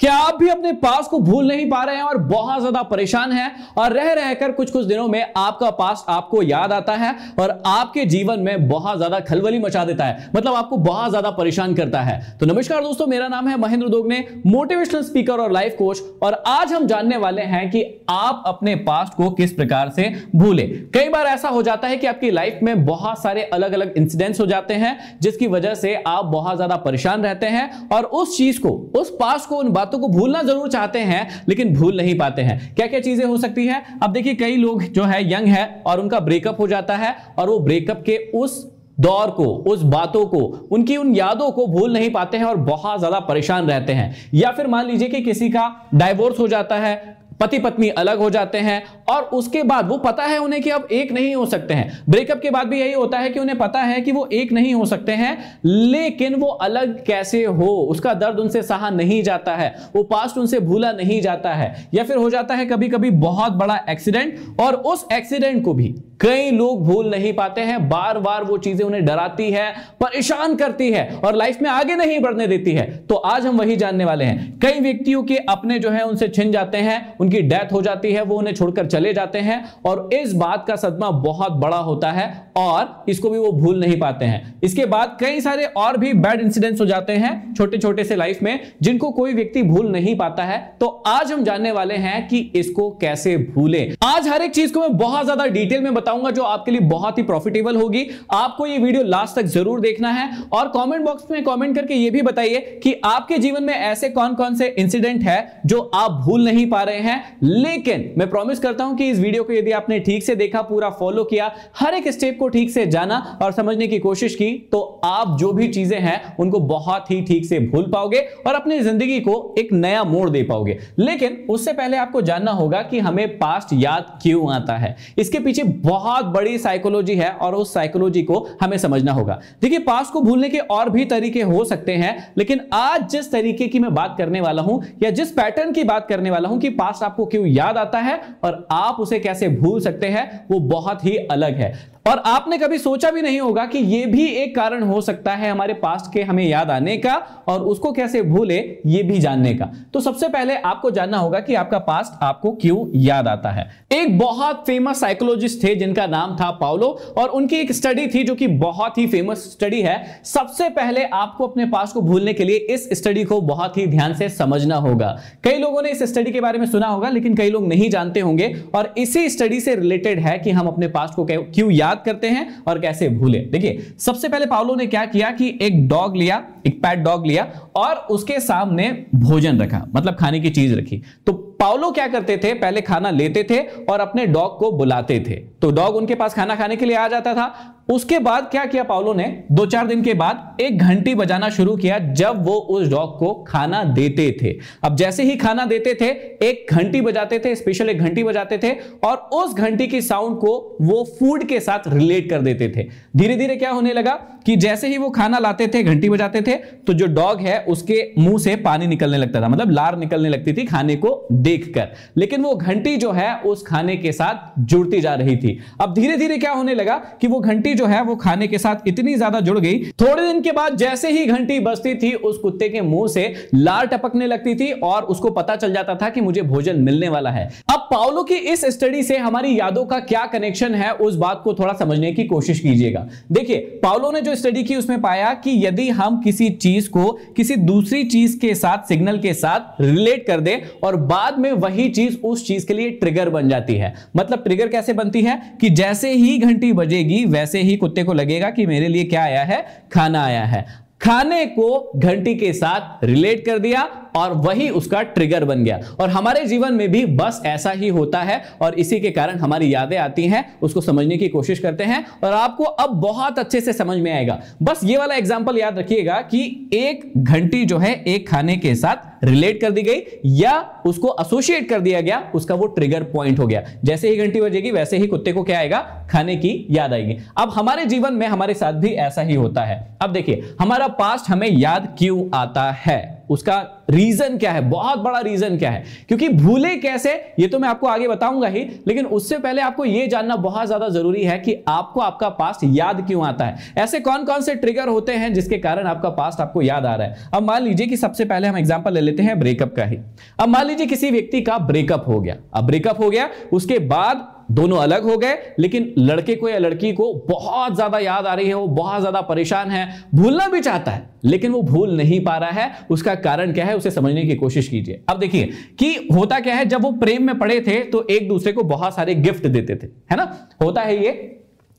क्या आप भी अपने पास को भूल नहीं पा रहे हैं और बहुत ज्यादा परेशान हैं और रह रहकर कुछ कुछ दिनों में आपका पास आपको याद आता है और आपके जीवन में बहुत ज्यादा खलबली मचा देता है मतलब आपको बहुत ज्यादा परेशान करता है तो नमस्कार दोस्तों मेरा नाम है महेंद्र दोगने मोटिवेशनल स्पीकर और लाइफ कोच और आज हम जानने वाले हैं कि आप अपने पास्ट को किस प्रकार से भूले कई बार ऐसा हो जाता है कि आपकी लाइफ में बहुत सारे अलग अलग इंसिडेंट्स हो जाते हैं जिसकी वजह से आप बहुत ज्यादा परेशान रहते हैं और उस चीज को उस पास्ट को उन बात बातों को भूलना जरूर चाहते हैं लेकिन भूल नहीं पाते हैं क्या क्या चीजें हो सकती है अब देखिए कई लोग जो है यंग है और उनका ब्रेकअप हो जाता है और वो ब्रेकअप के उस दौर को उस बातों को उनकी उन यादों को भूल नहीं पाते हैं और बहुत ज्यादा परेशान रहते हैं या फिर मान लीजिए कि किसी का डाइवोर्स हो जाता है पति पत्नी अलग हो जाते हैं और उसके बाद वो पता है उन्हें कि अब एक नहीं हो सकते हैं ब्रेकअप के बाद भी यही होता है कि उन्हें पता है कि वो एक नहीं हो सकते हैं लेकिन वो अलग कैसे हो उसका दर्द उनसे सहा नहीं जाता है वो पास्ट उनसे भूला नहीं जाता है या फिर हो जाता है कभी कभी बहुत बड़ा एक्सीडेंट और उस एक्सीडेंट को भी कई लोग भूल नहीं पाते हैं बार बार वो चीजें उन्हें डराती है परेशान करती है और लाइफ में आगे नहीं बढ़ने देती है तो आज हम वही जानने वाले हैं कई व्यक्तियों के अपने जो है उनसे छिन जाते हैं उनकी डेथ हो जाती है वो उन्हें छोड़कर चले जाते हैं और इस बात का सदमा बहुत बड़ा होता है और इसको भी वो भूल नहीं पाते हैं इसके बाद कई सारे और भी बैड इंसिडेंट्स हो जाते हैं छोटे छोटे से लाइफ में जिनको कोई व्यक्ति भूल नहीं पाता है तो आज हम जानने वाले हैं कि इसको कैसे भूले आज हर एक चीज को मैं बहुत ज्यादा डिटेल में बताऊंगा जो आपके लिए बहुत ही प्रॉफिटेबल होगी आपको ये वीडियो लास्ट तक जरूर देखना है और कॉमेंट बॉक्स में कॉमेंट करके ये भी बताइए कि आपके जीवन में ऐसे कौन कौन से इंसिडेंट है जो आप भूल नहीं पा रहे हैं लेकिन मैं प्रॉमिस करता हूं कि इस वीडियो को यदि आपने ठीक से देखा पूरा फॉलो किया हर एक स्टेप को ठीक से जाना और समझने की कोशिश की तो आप जो भी चीजें हैं उनको बहुत ही ठीक से भूल पाओगे और अपनी जिंदगी को एक नया मोड़ दे पाओगे लेकिन उससे पहले आपको जानना होगा कि हमें पास्ट याद क्यों आता है इसके पीछे बहुत बड़ी साइकोलॉजी है और उस साइकोलॉजी को हमें समझना होगा देखिए पास्ट को भूलने के और भी तरीके हो सकते हैं लेकिन आज जिस तरीके की मैं बात करने वाला हूं या जिस पैटर्न की बात करने वाला हूं कि पास्ट आपको क्यों याद आता है और आप उसे कैसे भूल सकते हैं वो बहुत ही अलग है और आपने कभी सोचा भी नहीं होगा कि यह भी एक कारण हो सकता है हमारे पास्ट के हमें याद आने का और उसको कैसे भूले ये भी जानने का तो सबसे पहले आपको जानना होगा कि आपका पास्ट आपको क्यों याद आता है एक बहुत फेमस साइकोलॉजिस्ट थे जिनका नाम था पाउलो और उनकी एक स्टडी थी जो कि बहुत ही फेमस स्टडी है सबसे पहले आपको अपने पास्ट को भूलने के लिए इस स्टडी को बहुत ही ध्यान से समझना होगा कई लोगों ने इस स्टडी के बारे में सुना होगा लेकिन कई लोग नहीं जानते होंगे और इसी स्टडी से रिलेटेड है कि हम अपने पास्ट को क्यों याद याद करते हैं और कैसे भूले देखिए सबसे पहले पावलो ने क्या किया कि एक डॉग लिया एक पैट डॉग लिया और उसके सामने भोजन रखा मतलब खाने की चीज रखी तो पावलो क्या करते थे पहले खाना लेते थे और अपने डॉग को बुलाते थे तो डॉग उनके पास खाना खाने के लिए आ जाता था उसके बाद क्या किया पाउलो ने दो चार दिन के बाद एक घंटी बजाना शुरू किया जब वो उस डॉग को खाना देते थे अब जैसे ही खाना देते थे एक घंटी बजाते थे स्पेशल एक घंटी बजाते थे और उस घंटी की साउंड को वो फूड के साथ रिलेट कर देते थे धीरे धीरे क्या होने लगा कि जैसे ही वो खाना लाते थे घंटी बजाते थे तो जो डॉग है उसके मुंह से पानी निकलने लगता था मतलब लार निकलने लगती थी खाने को देखकर लेकिन वो घंटी जो है उस खाने के साथ जुड़ती जा रही थी अब धीरे धीरे क्या होने लगा कि वो घंटी जो है वो खाने के साथ इतनी ज्यादा जुड़ गई थोड़े दिन के बाद जैसे ही घंटी बजती थी उस कुत्ते के मुंह से लार टपकने लगती थी और उसको पता चल जाता था कि मुझे भोजन मिलने वाला है अब पाओलो की इस स्टडी से हमारी यादों का क्या कनेक्शन है उस बात को थोड़ा समझने की कोशिश कीजिएगा देखिए पाओलो ने जो स्टडी की उसमें पाया कि यदि हम किसी चीज को किसी दूसरी चीज के साथ सिग्नल के साथ रिलेट कर दे और बाद में वही चीज उस चीज के लिए ट्रिगर बन जाती है मतलब ट्रिगर कैसे बनती है कि जैसे ही घंटी बजेगी वैसे ही ही कुत्ते को लगेगा कि मेरे लिए क्या आया है खाना आया है खाने को घंटी के साथ रिलेट कर दिया और वही उसका ट्रिगर बन गया और हमारे जीवन में भी बस ऐसा ही होता है और इसी के कारण हमारी यादें आती हैं उसको समझने की कोशिश करते हैं और आपको अब बहुत अच्छे से समझ में आएगा बस ये वाला एग्जाम्पल याद रखिएगा कि एक घंटी जो है एक खाने के साथ रिलेट कर दी गई या उसको एसोसिएट कर दिया गया उसका वो ट्रिगर पॉइंट हो गया जैसे ही घंटी बजेगी वैसे ही कुत्ते को क्या आएगा खाने की याद आएगी अब हमारे जीवन में हमारे साथ भी ऐसा ही होता है अब देखिए हमारा पास्ट हमें याद क्यों आता है उसका रीजन क्या है बहुत बड़ा रीजन क्या है क्योंकि भूले कैसे ये तो मैं आपको आगे बताऊंगा ही लेकिन उससे पहले आपको यह जानना बहुत ज्यादा जरूरी है कि आपको आपका पास्ट याद क्यों आता है ऐसे कौन कौन से ट्रिगर होते हैं जिसके कारण आपका पास्ट आपको याद आ रहा है अब मान लीजिए कि सबसे पहले हम एग्जाम्पल ले लेते हैं ब्रेकअप का ही अब मान लीजिए किसी व्यक्ति का ब्रेकअप हो गया अब ब्रेकअप हो गया उसके बाद दोनों अलग हो गए लेकिन लड़के को या लड़की को बहुत ज्यादा याद आ रही है वो बहुत ज्यादा परेशान है भूलना भी चाहता है लेकिन वो भूल नहीं पा रहा है उसका कारण क्या है उसे समझने की कोशिश कीजिए अब देखिए कि होता क्या है जब वो प्रेम में पड़े थे तो एक दूसरे को बहुत सारे गिफ्ट देते थे है ना होता है ये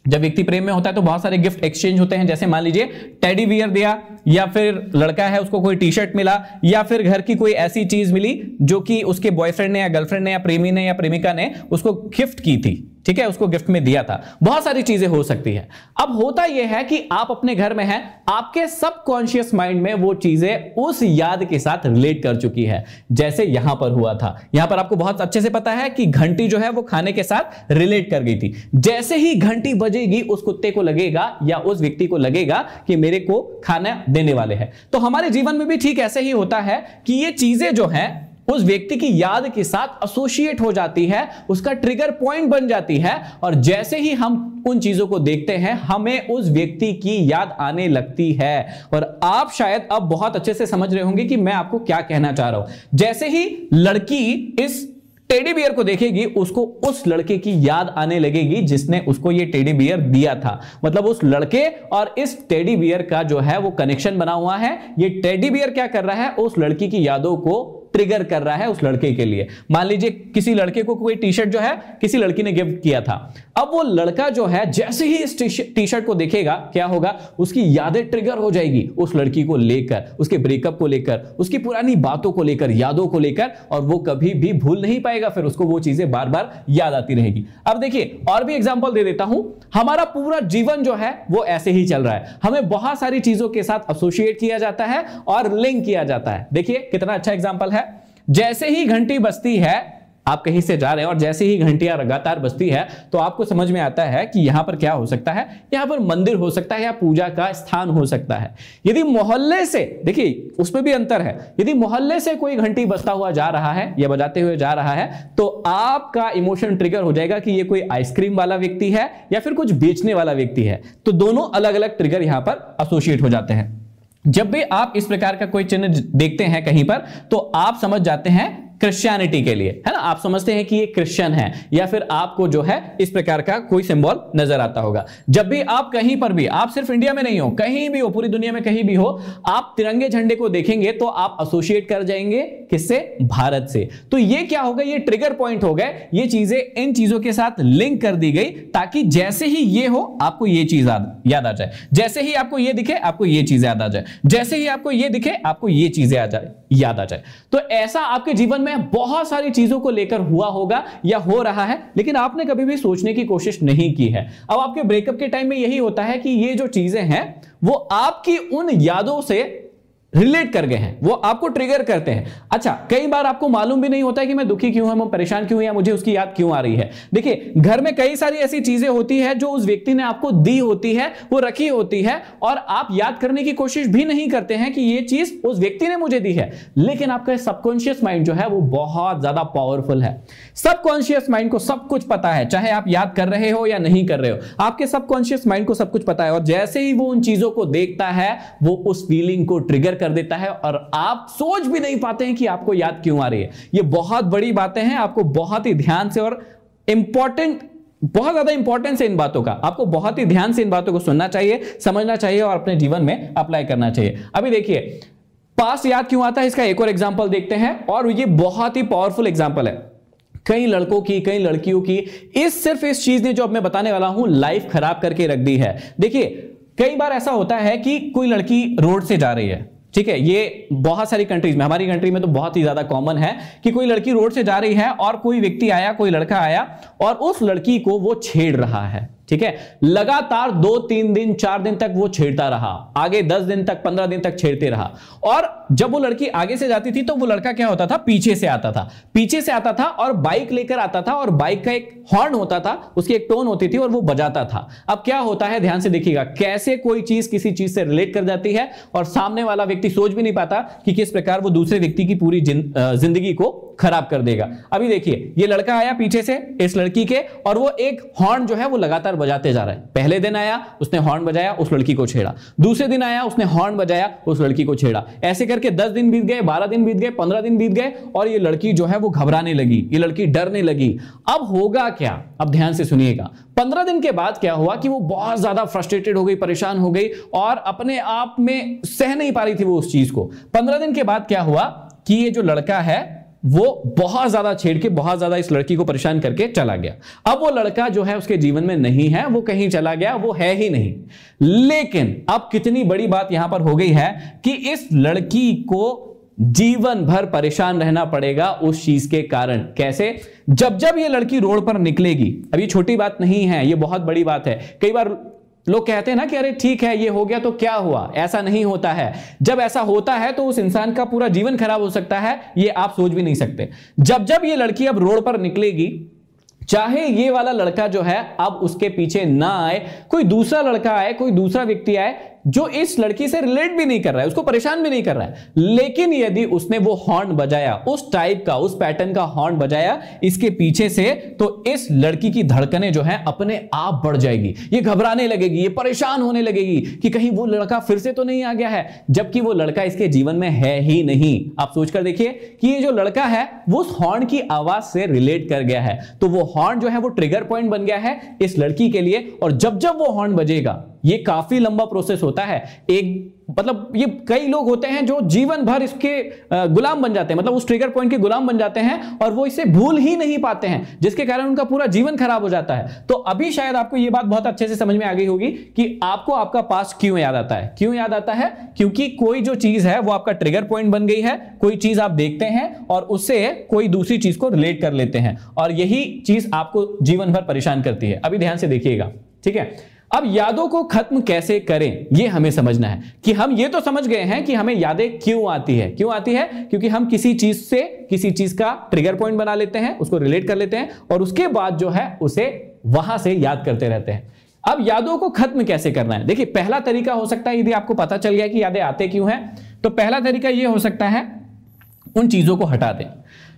जब व्यक्ति प्रेम में होता है तो बहुत सारे गिफ्ट एक्सचेंज होते हैं जैसे मान लीजिए टेडी वियर दिया या फिर लड़का है उसको कोई टी शर्ट मिला या फिर घर की कोई ऐसी चीज मिली जो कि उसके बॉयफ्रेंड ने या गर्लफ्रेंड ने या प्रेमी ने या प्रेमिका ने उसको गिफ्ट की थी ठीक है उसको गिफ्ट में दिया था बहुत सारी चीजें हो सकती है अब होता यह है कि आप अपने घर में हैं आपके सबकॉन्शियस माइंड में वो चीजें उस याद के साथ रिलेट कर चुकी है जैसे यहां पर हुआ था यहां पर आपको बहुत अच्छे से पता है कि घंटी जो है वो खाने के साथ रिलेट कर गई थी जैसे ही घंटी बजेगी उस कुत्ते को लगेगा या उस व्यक्ति को लगेगा कि मेरे को खाना देने वाले हैं तो हमारे जीवन में भी ठीक ऐसे ही होता है कि ये चीजें जो है उस व्यक्ति की याद के साथ एसोसिएट हो जाती है उसका ट्रिगर पॉइंट बन जाती है और जैसे ही हम उन चीजों को देखते हैं हमें उस व्यक्ति की याद आने लगती है और आप शायद अब बहुत अच्छे से समझ रहे होंगे कि मैं आपको क्या कहना चाह रहा हूं जैसे ही लड़की इस टेडी बियर को देखेगी उसको उस लड़के की याद आने लगेगी जिसने उसको ये टेडी बियर दिया था मतलब उस लड़के और इस टेडी बियर का जो है वो कनेक्शन बना हुआ है ये टेडी बियर क्या कर रहा है उस लड़की की यादों को ट्रिगर कर रहा है उस लड़के के लिए मान लीजिए किसी लड़के को कोई टी शर्ट जो है किसी लड़की ने गिफ्ट किया था अब वो लड़का जो है जैसे ही इस टी शर्ट को देखेगा क्या होगा उसकी यादें ट्रिगर हो जाएगी उस लड़की को लेकर उसके ब्रेकअप को लेकर उसकी पुरानी बातों को लेकर यादों को लेकर और वो कभी भी भूल नहीं पाएगा फिर उसको वो चीजें बार बार याद आती रहेगी अब देखिए और भी एग्जाम्पल दे देता हूं हमारा पूरा जीवन जो है वो ऐसे ही चल रहा है हमें बहुत सारी चीजों के साथ एसोसिएट किया जाता है और लिंक किया जाता है देखिए कितना अच्छा एग्जाम्पल है जैसे ही घंटी बजती है आप कहीं से जा रहे हैं और जैसे ही घंटियां लगातार बजती है तो आपको समझ में आता है कि यहां पर क्या हो सकता है यहां पर मंदिर हो सकता है या पूजा का स्थान हो सकता है यदि मोहल्ले से देखिए उसमें भी अंतर है यदि मोहल्ले से कोई घंटी बजता हुआ जा रहा है या बजाते हुए जा रहा है तो आपका इमोशन ट्रिगर हो जाएगा कि ये कोई आइसक्रीम वाला व्यक्ति है या फिर कुछ बेचने वाला व्यक्ति है तो दोनों अलग अलग ट्रिगर यहाँ पर एसोसिएट हो जाते हैं जब भी आप इस प्रकार का कोई चिन्ह देखते हैं कहीं पर तो आप समझ जाते हैं क्रिश्चियनिटी के लिए है ना आप समझते हैं कि ये क्रिश्चियन है या फिर आपको जो है इस प्रकार का कोई सिंबल नजर आता होगा जब भी आप कहीं पर भी आप सिर्फ इंडिया में नहीं हो कहीं भी हो पूरी दुनिया में कहीं भी हो आप तिरंगे झंडे को देखेंगे तो आप एसोसिएट कर जाएंगे किससे भारत से तो ये क्या होगा ये ट्रिगर पॉइंट हो गए ये चीजें इन चीजों के साथ लिंक कर दी गई ताकि जैसे ही ये हो आपको ये चीज याद आ जाए जैसे ही आपको ये दिखे आपको ये चीज याद आ जाए जैसे ही आपको ये दिखे आपको ये चीजें आ जाए याद आ जाए तो ऐसा आपके जीवन में बहुत सारी चीजों को लेकर हुआ होगा या हो रहा है लेकिन आपने कभी भी सोचने की कोशिश नहीं की है अब आपके ब्रेकअप के टाइम में यही होता है कि ये जो चीजें हैं वो आपकी उन यादों से रिलेट कर गए हैं वो आपको ट्रिगर करते हैं अच्छा कई बार आपको मालूम भी नहीं होता है कि मैं दुखी क्यों हूं परेशान क्यों या मुझे उसकी याद क्यों आ रही है देखिए घर में कई सारी ऐसी चीजें होती है जो उस व्यक्ति ने आपको दी होती है वो रखी होती है और आप याद करने की कोशिश भी नहीं करते हैं कि ये चीज उस व्यक्ति ने मुझे दी है लेकिन आपका सबकॉन्शियस माइंड जो है वो बहुत ज्यादा पावरफुल है सबकॉन्शियस माइंड को सब कुछ पता है चाहे आप याद कर रहे हो या नहीं कर रहे हो आपके सबकॉन्शियस माइंड को सब कुछ पता है और जैसे ही वो उन चीजों को देखता है वो उस फीलिंग को ट्रिगर कर देता है और आप सोच भी नहीं पाते हैं कि आपको याद क्यों आ रही है ये बहुत बड़ी बातें हैं आपको बहुत ही ध्यान से और इंपॉर्टेंट बहुत ज्यादा इंपॉर्टेंस है इन बातों का आपको बहुत ही ध्यान से इन बातों को सुनना चाहिए समझना चाहिए और अपने जीवन में अप्लाई करना चाहिए अभी देखिए पास याद क्यों आता है इसका एक और एग्जाम्पल देखते हैं और ये बहुत ही पावरफुल एग्जाम्पल है कई लड़कों की कई लड़कियों की इस सिर्फ इस चीज ने जो अब मैं बताने वाला हूं लाइफ खराब करके रख दी है देखिए कई बार ऐसा होता है कि कोई लड़की रोड से जा रही है ठीक है ये बहुत सारी कंट्रीज में हमारी कंट्री में तो बहुत ही ज्यादा कॉमन है कि कोई लड़की रोड से जा रही है और कोई व्यक्ति आया कोई लड़का आया और उस लड़की को वो छेड़ रहा है ठीक है लगातार दो तीन दिन चार दिन तक वो छेड़ता रहा आगे दस दिन तक पंद्रह दिन तक छेड़ते रहा और जब वो लड़की आगे से जाती थी तो वो लड़का क्या होता था पीछे से आता था पीछे से आता था और बाइक लेकर आता था और बाइक का एक हॉर्न होता था उसकी एक टोन होती थी और वो बजाता था अब क्या होता है ध्यान से देखिएगा कैसे कोई चीज किसी चीज से रिलेट कर जाती है और सामने वाला व्यक्ति सोच भी नहीं पाता कि किस प्रकार वो दूसरे व्यक्ति की पूरी जिंदगी को खराब कर देगा अभी देखिए ये लड़का आया पीछे से इस लड़की के और वो एक हॉर्न जो है वो लगातार बजाते जा रहा है पहले दिन आया उसने हॉर्न बजाया उस लड़की को छेड़ा दूसरे दिन आया उसने हॉर्न बजाया उस लड़की को छेड़ा ऐसे करके दस दिन बीत गए बारह दिन बीत गए पंद्रह दिन बीत गए और ये लड़की जो है वो घबराने लगी ये लड़की डरने लगी अब होगा क्या अब ध्यान से सुनिएगा पंद्रह दिन के बाद क्या हुआ कि वो बहुत ज्यादा फ्रस्ट्रेटेड हो गई परेशान हो गई और अपने आप में सह नहीं पा रही थी वो उस चीज को पंद्रह दिन के बाद क्या हुआ कि ये जो लड़का है वो बहुत ज्यादा छेड़ के बहुत ज्यादा इस लड़की को परेशान करके चला गया अब वो लड़का जो है उसके जीवन में नहीं है वो कहीं चला गया वो है ही नहीं लेकिन अब कितनी बड़ी बात यहां पर हो गई है कि इस लड़की को जीवन भर परेशान रहना पड़ेगा उस चीज के कारण कैसे जब जब ये लड़की रोड पर निकलेगी अब ये छोटी बात नहीं है ये बहुत बड़ी बात है कई बार लोग कहते हैं ना कि अरे ठीक है ये हो गया तो क्या हुआ ऐसा नहीं होता है जब ऐसा होता है तो उस इंसान का पूरा जीवन खराब हो सकता है ये आप सोच भी नहीं सकते जब जब ये लड़की अब रोड पर निकलेगी चाहे ये वाला लड़का जो है अब उसके पीछे ना आए कोई दूसरा लड़का आए कोई दूसरा व्यक्ति आए जो इस लड़की से रिलेट भी नहीं कर रहा है उसको परेशान भी नहीं कर रहा है लेकिन यदि उसने वो हॉर्न बजाया उस टाइप का उस पैटर्न का हॉर्न बजाया इसके पीछे से तो इस लड़की की धड़कने जो है अपने आप बढ़ जाएगी ये घबराने लगेगी ये परेशान होने लगेगी कि कहीं वो लड़का फिर से तो नहीं आ गया है जबकि वो लड़का इसके जीवन में है ही नहीं आप सोचकर देखिए कि ये जो लड़का है वो उस हॉर्न की आवाज से रिलेट कर गया है तो वो हॉर्न जो है वो ट्रिगर पॉइंट बन गया है इस लड़की के लिए और जब जब वो हॉर्न बजेगा ये काफी लंबा प्रोसेस होता है एक मतलब ये कई लोग होते हैं जो जीवन भर इसके गुलाम बन जाते हैं मतलब उस ट्रिगर पॉइंट के गुलाम बन जाते हैं और वो इसे भूल ही नहीं पाते हैं जिसके कारण उनका पूरा जीवन खराब हो जाता है तो अभी शायद आपको ये बात बहुत अच्छे से समझ में आ गई होगी कि आपको आपका पास क्यों याद आता है क्यों याद आता है क्योंकि कोई जो चीज है वो आपका ट्रिगर पॉइंट बन गई है कोई चीज आप देखते हैं और उससे कोई दूसरी चीज को रिलेट कर लेते हैं और यही चीज आपको जीवन भर परेशान करती है अभी ध्यान से देखिएगा ठीक है अब यादों को खत्म कैसे करें ये हमें समझना है कि हम ये तो समझ गए हैं कि हमें यादें क्यों आती है क्यों आती है क्योंकि हम किसी चीज से किसी चीज का ट्रिगर पॉइंट बना लेते हैं उसको रिलेट कर लेते हैं और उसके बाद जो है उसे वहां से याद करते रहते हैं अब यादों को खत्म कैसे करना है देखिए पहला तरीका हो सकता है यदि आपको पता चल गया कि यादें आते क्यों हैं तो पहला तरीका यह हो सकता है उन चीजों को हटा दें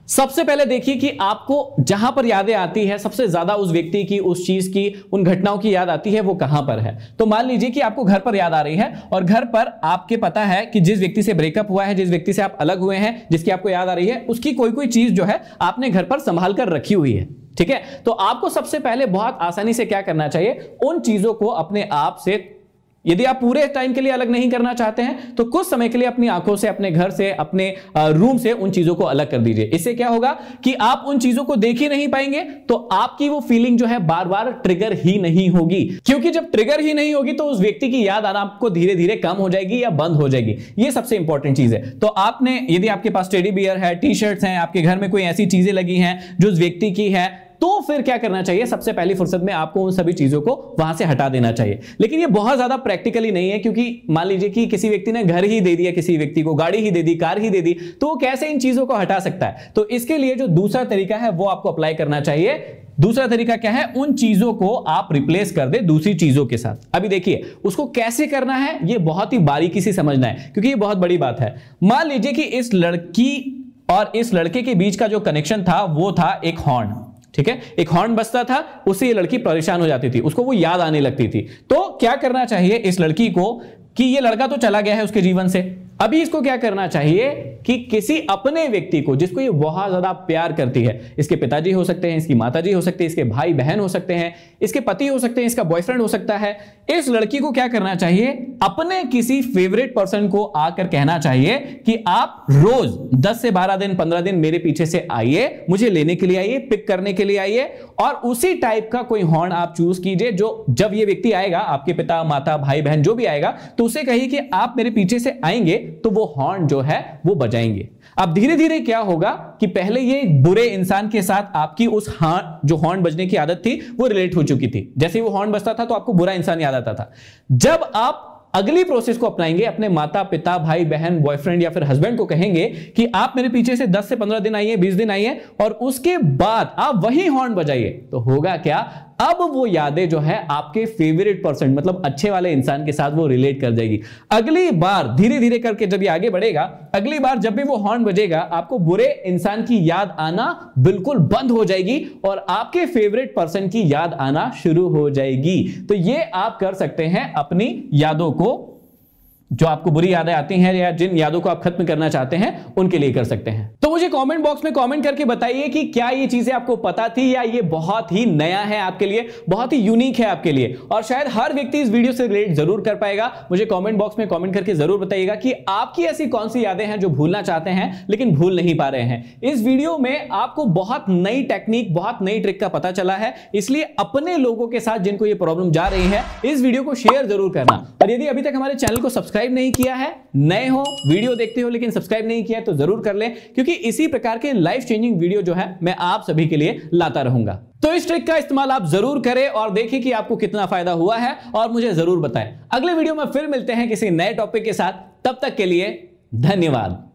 सबसे पहले देखिए कि आपको जहां पर यादें आती है सबसे ज्यादा उस व्यक्ति की उस चीज की उन घटनाओं की याद आती है वो कहां पर है तो मान लीजिए कि आपको घर पर याद आ रही है और घर पर आपके पता है कि जिस व्यक्ति से ब्रेकअप हुआ है जिस व्यक्ति से आप अलग हुए हैं जिसकी आपको याद आ रही है उसकी कोई कोई चीज जो है आपने घर पर संभाल कर रखी हुई है ठीक है तो आपको सबसे पहले बहुत आसानी से क्या करना चाहिए उन चीजों को अपने आप से यदि आप पूरे टाइम के लिए अलग नहीं करना चाहते हैं तो कुछ समय के लिए अपनी आंखों से अपने घर से अपने रूम से उन चीजों को अलग कर दीजिए इससे क्या होगा कि आप उन चीजों को देख ही नहीं पाएंगे तो आपकी वो फीलिंग जो है बार बार ट्रिगर ही नहीं होगी क्योंकि जब ट्रिगर ही नहीं होगी तो उस व्यक्ति की याद आना आपको धीरे धीरे कम हो जाएगी या बंद हो जाएगी ये सबसे इंपॉर्टेंट चीज है तो आपने यदि आपके पास टेडी बियर है टी शर्ट है आपके घर में कोई ऐसी चीजें लगी हैं जो उस व्यक्ति की है तो फिर क्या करना चाहिए सबसे पहली फुर्सत में आपको उन सभी चीजों को वहां से हटा देना चाहिए लेकिन ये बहुत ज्यादा प्रैक्टिकली नहीं है क्योंकि मान लीजिए कि किसी व्यक्ति ने घर ही दे दिया किसी व्यक्ति को गाड़ी ही दे दी कार ही दे दी तो वो कैसे इन चीजों को हटा सकता है तो इसके लिए जो दूसरा तरीका है वो आपको अप्लाई करना चाहिए दूसरा तरीका क्या है उन चीजों को आप रिप्लेस कर दे दूसरी चीजों के साथ अभी देखिए उसको कैसे करना है ये बहुत ही बारीकी से समझना है क्योंकि ये बहुत बड़ी बात है मान लीजिए कि इस लड़की और इस लड़के के बीच का जो कनेक्शन था वो था एक हॉर्न ठीक है एक हॉर्न बजता था उससे ये लड़की परेशान हो जाती थी उसको वो याद आने लगती थी तो क्या करना चाहिए इस लड़की को कि ये लड़का तो चला गया है उसके जीवन से अभी इसको क्या करना चाहिए कि किसी अपने व्यक्ति को जिसको ये बहुत ज्यादा प्यार करती है इसके पिताजी हो सकते हैं इसकी माताजी हो सकती है इसके भाई बहन हो सकते हैं इसके पति हो सकते हैं इसका बॉयफ्रेंड हो सकता है इस लड़की को क्या करना चाहिए अपने किसी फेवरेट पर्सन को आकर कहना चाहिए कि आप रोज 10 से 12 दिन 15 दिन मेरे पीछे से आइए मुझे लेने के लिए आइए पिक करने के लिए आइए और उसी टाइप का कोई हॉर्न आप चूज कीजिए जो जब ये व्यक्ति आएगा आपके पिता माता भाई बहन जो भी आएगा तो उसे कहिए कि आप मेरे पीछे से आएंगे तो वो हॉर्न जो है वो बजाएंगे अब धीरे धीरे क्या होगा कि पहले ये बुरे इंसान के साथ आपकी उस हॉर्न जो हॉर्न बजने की आदत थी वो रिलेट हो चुकी थी जैसे वो हॉर्न बजता था तो आपको बुरा इंसान याद आता था जब आप अगली प्रोसेस को अपनाएंगे अपने माता पिता भाई बहन बॉयफ्रेंड या फिर हस्बैंड को कहेंगे कि आप मेरे पीछे से 10 से 15 दिन आइए 20 दिन आइए और उसके बाद आप वही हॉर्न बजाइए तो होगा क्या अब वो यादें जो है आपके फेवरेट पर्सन मतलब अच्छे वाले इंसान के साथ वो रिलेट कर जाएगी अगली बार धीरे धीरे करके जब ये आगे बढ़ेगा अगली बार जब भी वो हॉर्न बजेगा आपको बुरे इंसान की याद आना बिल्कुल बंद हो जाएगी और आपके फेवरेट पर्सन की याद आना शुरू हो जाएगी तो ये आप कर सकते हैं अपनी यादों को जो आपको बुरी यादें आती हैं या जिन यादों को आप खत्म करना चाहते हैं उनके लिए कर सकते हैं तो मुझे कमेंट बॉक्स में कमेंट करके बताइए कि क्या ये चीजें आपको पता थी या ये बहुत ही नया है आपके लिए बहुत ही यूनिक है आपके लिए और शायद हर व्यक्ति इस वीडियो से रिलेट जरूर कर पाएगा मुझे कमेंट बॉक्स में कमेंट करके जरूर बताइएगा कि आपकी ऐसी कौन सी यादें हैं जो भूलना चाहते हैं लेकिन भूल नहीं पा रहे हैं इस वीडियो में आपको बहुत नई टेक्निक बहुत नई ट्रिक का पता चला है इसलिए अपने लोगों के साथ जिनको ये प्रॉब्लम जा रही है इस वीडियो को शेयर जरूर करना और यदि अभी तक हमारे चैनल को सब्सक्राइब नहीं किया है नए हो वीडियो देखते हो लेकिन सब्सक्राइब नहीं किया तो जरूर कर ले क्योंकि इसी प्रकार के लाइफ चेंजिंग वीडियो जो है मैं आप सभी के लिए लाता रहूंगा तो इस ट्रिक का इस्तेमाल आप जरूर करें और देखें कि आपको कितना फायदा हुआ है और मुझे जरूर बताएं अगले वीडियो में फिर मिलते हैं किसी नए टॉपिक के साथ तब तक के लिए धन्यवाद